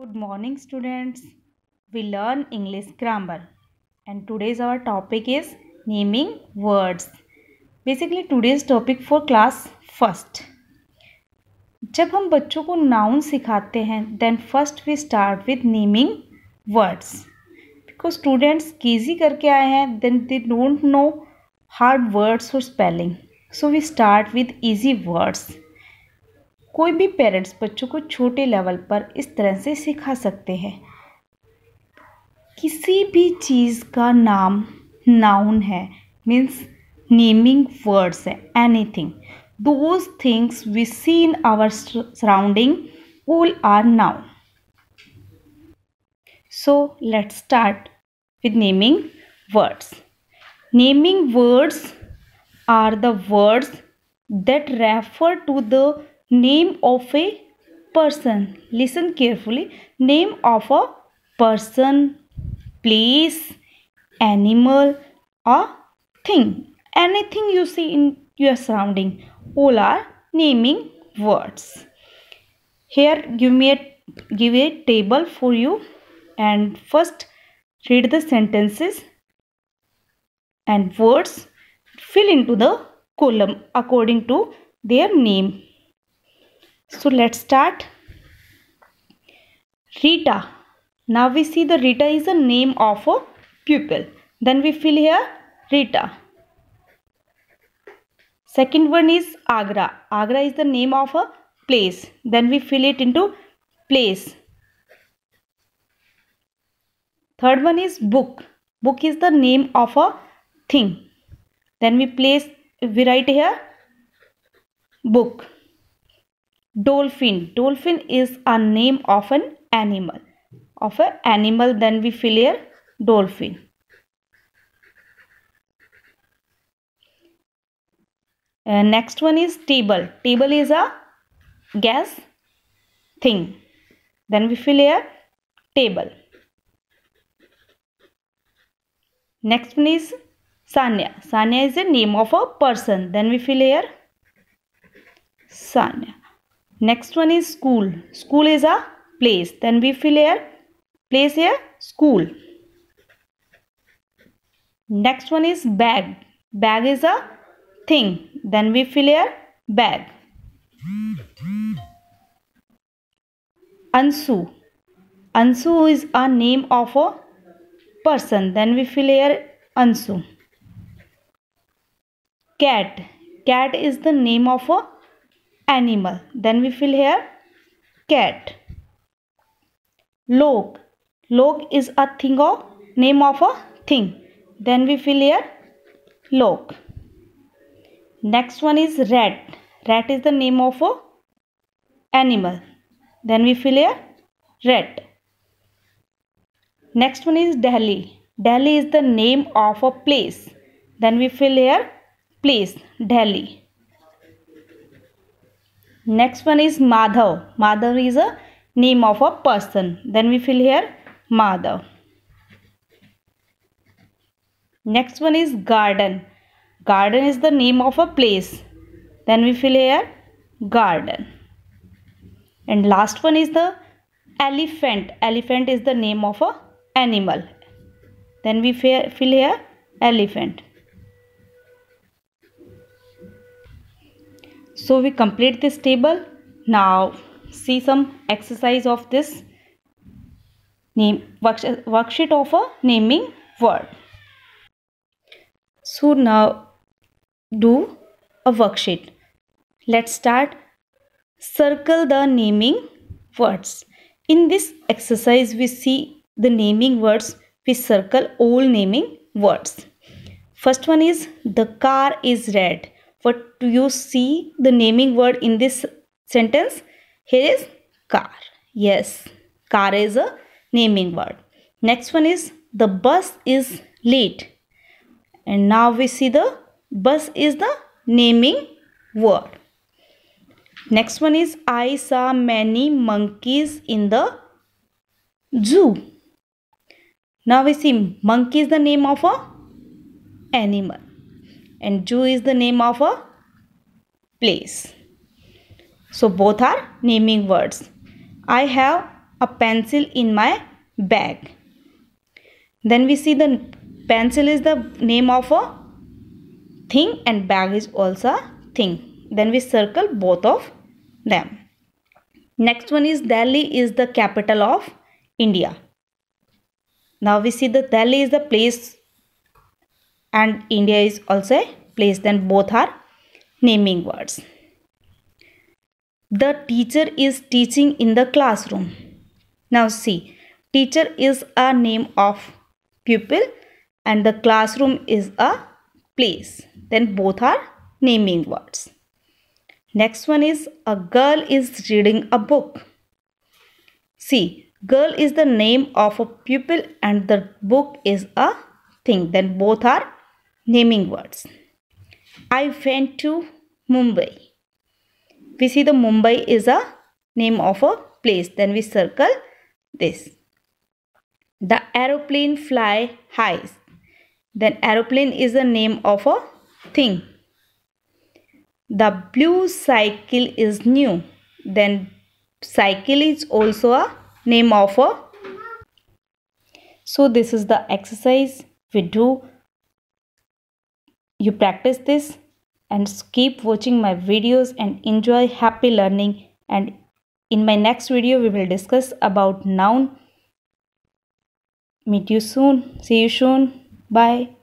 Good morning students we learn English grammar and today's our topic is naming words basically today's topic for class first जब हम बच्चों को noun सिखाते हैं then first we start with naming words because students KG करके आए हैं then they don't know hard words और spelling so we start with easy words कोई भी पेरेंट्स बच्चों को छोटे लेवल पर इस तरह से सिखा सकते हैं किसी भी चीज़ का नाम नाउन है मीन्स नेमिंग वर्ड्स है anything those things we see in our surrounding all are noun. So let's start with naming words naming words are the words that refer to the name of a person listen carefully name of a person place animal or thing anything you see in your surrounding all are naming words here give me a give a table for you and first read the sentences and words fill into the column according to their name so let's start. Rita. Now we see the Rita is a name of a pupil. Then we fill here Rita. Second one is Agra. Agra is the name of a place. Then we fill it into place. Third one is book. Book is the name of a thing. Then we place, we write here book dolphin dolphin is a name of an animal of an animal then we fill here dolphin uh, next one is table table is a gas thing then we fill here table next one is sanya sanya is a name of a person then we fill here sanya Next one is school. School is a place. Then we fill here, place here, school. Next one is bag. Bag is a thing. Then we fill here, bag. Ansu. Ansu is a name of a person. Then we fill here, Ansu. Cat. Cat is the name of a animal. Then we fill here cat. Log. Log is a thing of name of a thing. Then we fill here log. Next one is rat. Rat is the name of a animal. Then we fill here rat. Next one is Delhi. Delhi is the name of a place. Then we fill here place Delhi. Next one is Madhav. Madhav is a name of a person. Then we fill here Madhav. Next one is garden. Garden is the name of a place. Then we fill here garden. And last one is the elephant. Elephant is the name of a animal. Then we fill here elephant. so we complete this table now see some exercise of this name worksheet of a naming word so now do a worksheet let's start circle the naming words in this exercise we see the naming words we circle all naming words first one is the car is red what do you see the naming word in this sentence? Here is car. Yes, car is a naming word. Next one is the bus is late. And now we see the bus is the naming word. Next one is I saw many monkeys in the zoo. Now we see monkey is the name of a animal and Jew is the name of a place. So both are naming words. I have a pencil in my bag. Then we see the pencil is the name of a thing and bag is also a thing. Then we circle both of them. Next one is Delhi is the capital of India. Now we see that Delhi is the place and India is also a place then both are naming words. The teacher is teaching in the classroom. Now see teacher is a name of pupil and the classroom is a place then both are naming words. Next one is a girl is reading a book. See, girl is the name of a pupil and the book is a thing. Then both are naming words i went to mumbai we see the mumbai is a name of a place then we circle this the aeroplane fly high then aeroplane is the name of a thing the blue cycle is new then cycle is also a name of a so this is the exercise we do you practice this and keep watching my videos and enjoy happy learning and in my next video we will discuss about noun meet you soon see you soon bye